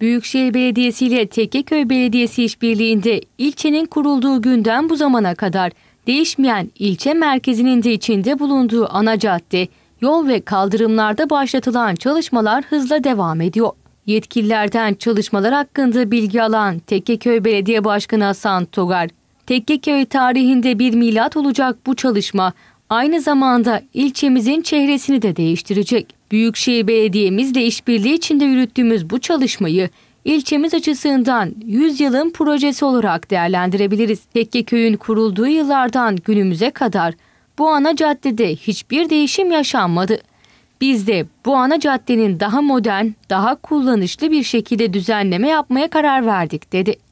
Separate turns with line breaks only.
Büyükşehir Belediyesi ile Tekkeköy Belediyesi işbirliğinde ilçenin kurulduğu günden bu zamana kadar değişmeyen ilçe merkezinin de içinde bulunduğu ana cadde, yol ve kaldırımlarda başlatılan çalışmalar hızla devam ediyor. Yetkililerden çalışmalar hakkında bilgi alan Tekkeköy Belediye Başkanı Hasan Togar, Tekkeköy tarihinde bir milat olacak bu çalışma aynı zamanda ilçemizin çehresini de değiştirecek. Büyükşehir Belediye'mizle işbirliği içinde yürüttüğümüz bu çalışmayı ilçemiz açısından 100 yılın projesi olarak değerlendirebiliriz. Tekke Köyün kurulduğu yıllardan günümüze kadar bu ana caddede hiçbir değişim yaşanmadı. Biz de bu ana caddenin daha modern, daha kullanışlı bir şekilde düzenleme yapmaya karar verdik dedi.